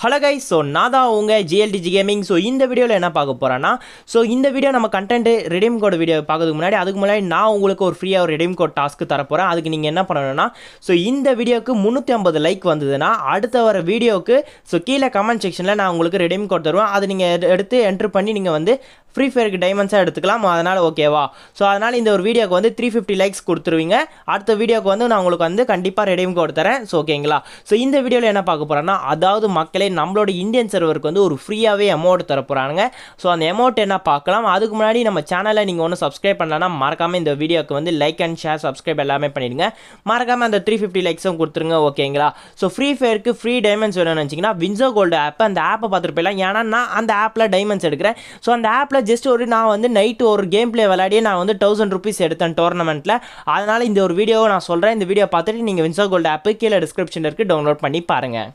hello guy so நான் தான் உங்கள் ஜிஎல்டிஜி கேமிங் ஸோ இந்த வீடியோவில் என்ன பார்க்க போகிறேன்னா ஸோ இந்த வீடியோ நம்ம கண்டென்ட் ரெடீம் கோட் வீடியோ பார்க்கறதுக்கு முன்னாடி அதுக்கு முன்னாடி நான் உங்களுக்கு ஒரு ஃப்ரீயாக ஒரு ரெடிம் கோட் டாஸ்க்கு தரப்போகிறேன் அதுக்கு நீங்கள் என்ன பண்ணணும்னா ஸோ இந்த வீடியோக்கு முந்நூற்றி ஐம்பது லைக் வந்ததுன்னா அடுத்த வர வீடியோக்கு ஸோ கீழே கமெண்ட் செக்ஷனில் நான் உங்களுக்கு ரெடிம் கோட் தருவேன் அதை நீங்கள் எடுத்து என்ட்ரு பண்ணி நீங்கள் வந்து ஃப்ரீ ஃபயருக்கு டைமண்ட்ஸாக எடுத்துக்கலாம் அதனால் ஓகேவா ஸோ அதனால் இந்த ஒரு வீடியோக்கு வந்து த்ரீ ஃபிஃப்டி லைக்ஸ் கொடுத்துருவீங்க அடுத்த வீடியோக்கு வந்து நான் உங்களுக்கு வந்து கண்டிப்பாக ரெடியும் கொடுத்துறேன் தரேன் ஸோ ஓகேங்களா ஸோ இந்த வீடியோவில் என்ன பார்க்க போகிறேன்னா அதாவது மக்களே நம்மளோட இந்தியன் சர்வருக்கு வந்து ஒரு ஃப்ரீயாகவே அமௌண்ட் தர போகிறாங்க ஸோ அந்த அமௌண்ட் என்ன பார்க்கலாம் அதுக்கு முன்னாடி நம்ம சேனலில் நீங்கள் ஒன்றும் சப்ஸ்கிரைப் பண்ணலன்னா மறக்காமல் இந்த வீடியோக்கு வந்து லைக் அண்ட் ஷேர் சப்ஸ்கிரைப் எல்லாமே பண்ணிடுங்க மறக்காமல் அந்த த்ரீ ஃபிஃப்டி லைக்ஸும் கொடுத்துருங்க ஓகேங்களா ஸோ ஃப்ரீ ஃபயருக்கு ஃப்ரீ டைமண்ட்ஸ் வேணும்னு வச்சிங்கன்னா வின்சோ கோல்டு ஆப் அந்த ஆப்பை பார்த்துட்டு போயிடலாம் ஏன்னா நான் அந்த ஆப்பில் டைமண்ட்ஸ் எடுக்கிறேன் ஸோ அந்த ஆப்பில் ஜஸ்ட் ஒரு நான் வந்து நைட்டு ஒரு கேம் பிளே விளையாடி நான் வந்து தௌசண்ட் ருபீஸ் எடுத்தேன் டோர்னமெண்ட்டில் அதனால் இந்த ஒரு வீடியோவை நான் சொல்கிறேன் இந்த வீடியோ பார்த்துட்டு நீங்கள் வின்சோ கோல்டு ஆப்பு கீழே டிஸ்கிரிப்ஷன் இருக்குது டவுன்லோட் பண்ணி பாருங்கள்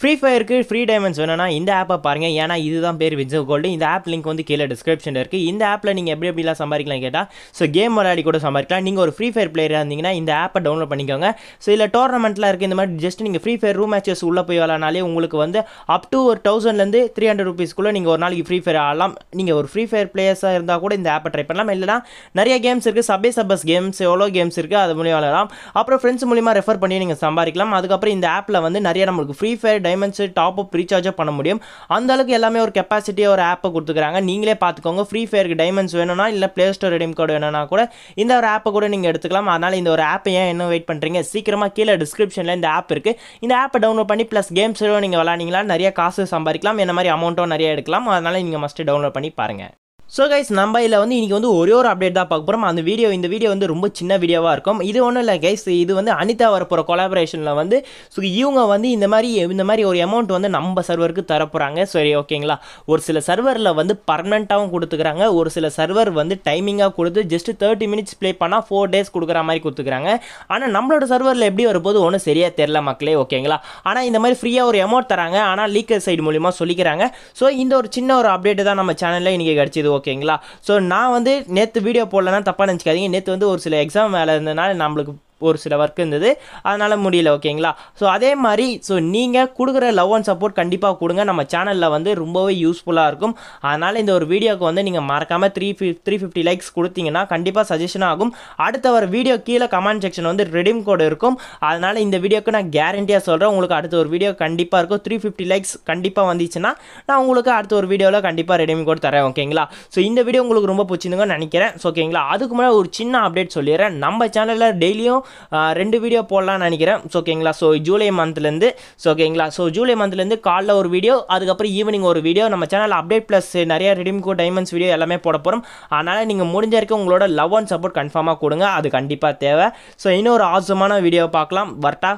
ஃப்ரீ ஃபயருக்கு ஃப்ரீ டைமண்ட்ஸ் வேணும்னா இந்த ஆப்பை பாருங்கள் ஏன்னா இதுதான் பேர் விஜய் கோல்டு இந்த ஆப் லிங்க் வந்து கீழே டிஸ்கிரிப்ஷனில் இருக்குது இந்த ஆப்பில் நீங்கள் எப்படி எப்படிலாம் சம்பாதிக்கலாம் கேட்டால் ஸோ கேம் விளையாடி கூட சம்பாதிக்கலாம் நீங்கள் ஒரு ஃப்ரீ ஃபயர் பிளேயராக இருந்தீங்கன்னா இந்த ஆப்பை டவுன்லோட் பண்ணிக்கோங்க ஸோ இல்லை டோர்னமெண்ட்லாம் இருக்குது இந்த மாதிரி ஜஸ்ட் நீங்கள் ஃப்ரீ ஃபயர் ரூம் மேட்சஸ் உள்ளே போய் விளாட்னாலே உங்களுக்கு வந்து அப் டு ஒரு தௌசண்ட்லேருந்து த்ரீ ஹண்ட்ரட் ருபீஸ்க்குள்ளே நீங்கள் ஒரு நாளைக்கு ஃப்ரீ ஃபயர் ஆகலாம் நீங்கள் ஒரு ஃப்ரீ ஃபயர் பிளேயர்ஸாக இருந்தால் கூட இந்த ஆப்பை ட்ரை பண்ணலாம் இல்லைனா நிறைய கேம்ஸ் இருக்குது சபே சபஸ் கேம்ஸ் எவ்வளோ கேம்ஸ் இருக்குது அது மூலியம் விளாடலாம் அப்புறம் ஃப்ரெண்ட்ஸ் மூலியமாக ரெஃபர் பண்ணி நீங்கள் சம்பாதிக்கலாம் அதுக்கப்புறம் இந்த ஆப்பில் வந்து நிறைய நம்மளுக்கு free fire diamonds top up ரீசார்ஜாக பண்ண முடியும் அந்த அளவுக்கு எல்லாமே ஒரு கெப்பாசிட்டியாக ஒரு ஆப்பை கொடுத்துக்கிறாங்க நீங்களே பார்த்துக்கோங்க ஃப்ரீ ஃபயருக்கு டைமண்ட்ஸ் வேணும்னா இல்லை ப்ளே ஸ்டோர் ரெடிம் கோடு வேணும்னா கூட இந்த ஒரு ஆப்பை கூட நீங்கள் எடுத்துக்கலாம் அதனால் இந்த ஒரு ஆப்பை ஏன் என்ன வெயிட் பண்ணுறீங்க சீக்கிரமாக கீழே டிஸ்கிரிப்ஷனில் இந்த ஆப் இருக்குது இந்த ஆப்பை டவுன்லோட் பண்ணி ப்ளஸ் கேம்ஸிலும் நீங்கள் விளாடிங்களா நிறைய காசு சம்பாதிக்கலாம் என்ன மாதிரி அமௌண்ட்டும் நிறைய எடுக்கலாம் அதனால் நீங்கள் மஸ்ட்டு டவுன்லோட் பண்ணி பாருங்கள் ஸோ கைஸ் நம்ம இதில் வந்து இன்றைக்கி வந்து ஒரே ஒரு அப்டேட் தான் பார்க்க போகிறோம் அந்த வீடியோ இந்த வீடியோ வந்து ரொம்ப சின்ன வீடியோவாக இருக்கும் இது ஒன்றும் இல்லை கைஸ் இது வந்து அனிதா வரப்போகிற கொலாபரேஷனில் வந்து ஸோ இவங்க வந்து இந்த மாதிரி இந்த மாதிரி ஒரு அமௌண்ட் வந்து நம்ம சர்வருக்கு தரப்போகிறாங்க சரி ஓகேங்களா ஒரு சில சர்வரில் வந்து பர்மனெண்ட்டாகவும் கொடுத்துக்கிறாங்க ஒரு சில சர்வர் வந்து டைமிங்காக கொடுத்து ஜஸ்ட் தேர்ட்டி மினிட்ஸ் ப்ளே பண்ணால் ஃபோர் டேஸ் கொடுக்குற மாதிரி கொடுத்துக்கிறாங்க ஆனால் நம்மளோட சர்வரில் எப்படி வரும்போது ஒன்றும் சரியாக தெரில மக்களே ஓகேங்களா ஆனால் இந்த மாதிரி ஃப்ரீயாக ஒரு அமௌண்ட் தராங்க ஆனால் லீக்கர் சைடு மூலிமா சொல்லிக்கிறாங்க ஸோ இந்த ஒரு சின்ன ஒரு அப்டேட்டு தான் நம்ம சேனலில் இன்றைக்கி கிடச்சிது ஓகேங்களா ஸோ நான் வந்து நேற்று வீடியோ போடலன்னா தப்பாக நினச்சிக்காதீங்க நேற்று வந்து ஒரு சில எக்ஸாம் வேலை இருந்ததுனால நம்மளுக்கு ஒரு சில ஒர்க் இருந்தது அதனால் முடியல ஓகேங்களா ஸோ அதே மாதிரி ஸோ நீங்கள் கொடுக்குற லவ் அண்ட் சப்போர்ட் கண்டிப்பாக கொடுங்க நம்ம சேனலில் வந்து ரொம்பவே யூஸ்ஃபுல்லாக இருக்கும் அதனால் இந்த ஒரு வீடியோக்கு வந்து நீங்கள் மறக்காமல் த்ரீ ஃபி த்ரீ ஃபிஃப்டி லைக்ஸ் கொடுத்தீங்கன்னா கண்டிப்பாக சஜஷன் ஆகும் அடுத்த ஒரு வீடியோ கீழே கமெண்ட் செக்ஷன் வந்து ரெடிம் கோடு இருக்கும் அதனால் இந்த வீடியோக்கு நான் கேரண்டியாக சொல்கிறேன் உங்களுக்கு அடுத்த ஒரு வீடியோ கண்டிப்பாக இருக்கும் த்ரீ ஃபிஃப்டி லைக்ஸ் கண்டிப்பாக வந்துச்சுன்னா நான் உங்களுக்கு அடுத்த ஒரு வீடியோவில் கண்டிப்பாக ரெடிம் கோட் தரேன் ஓகேங்களா ஸோ இந்த வீடியோ உங்களுக்கு ரொம்ப பிடிச்சிருந்துங்கன்னு நினைக்கிறேன் ஸோ ஓகேங்களா அதுக்கு முன்னாடி ஒரு சின்ன அப்டேட் சொல்லிடுறேன் நம்ம சேனலில் டெய்லியும் ரெண்டு வீடியோ போடலாம்னு நினைக்கிறேன் ஸோ ஓகேங்களா ஸோ ஜூலை மந்த்லேருந்து ஸோ ஓகேங்களா ஸோ ஜூலை மந்த்லேருந்து காலைல ஒரு வீடியோ அதுக்கப்புறம் ஈவினிங் ஒரு வீடியோ நம்ம சேனல் அப்டேட் ப்ளஸ் நிறைய ரெடிம் கோ டைமண்ட்ஸ் வீடியோ எல்லாமே போட போகிறோம் அதனால் நீங்கள் முடிஞ்ச வரைக்கும் உங்களோட லவ் அண்ட் சப்போர்ட் கன்ஃபார்மாக கொடுங்க அது கண்டிப்பாக தேவை ஸோ இன்னொரு ஆசமான வீடியோ பார்க்கலாம் வரட்டா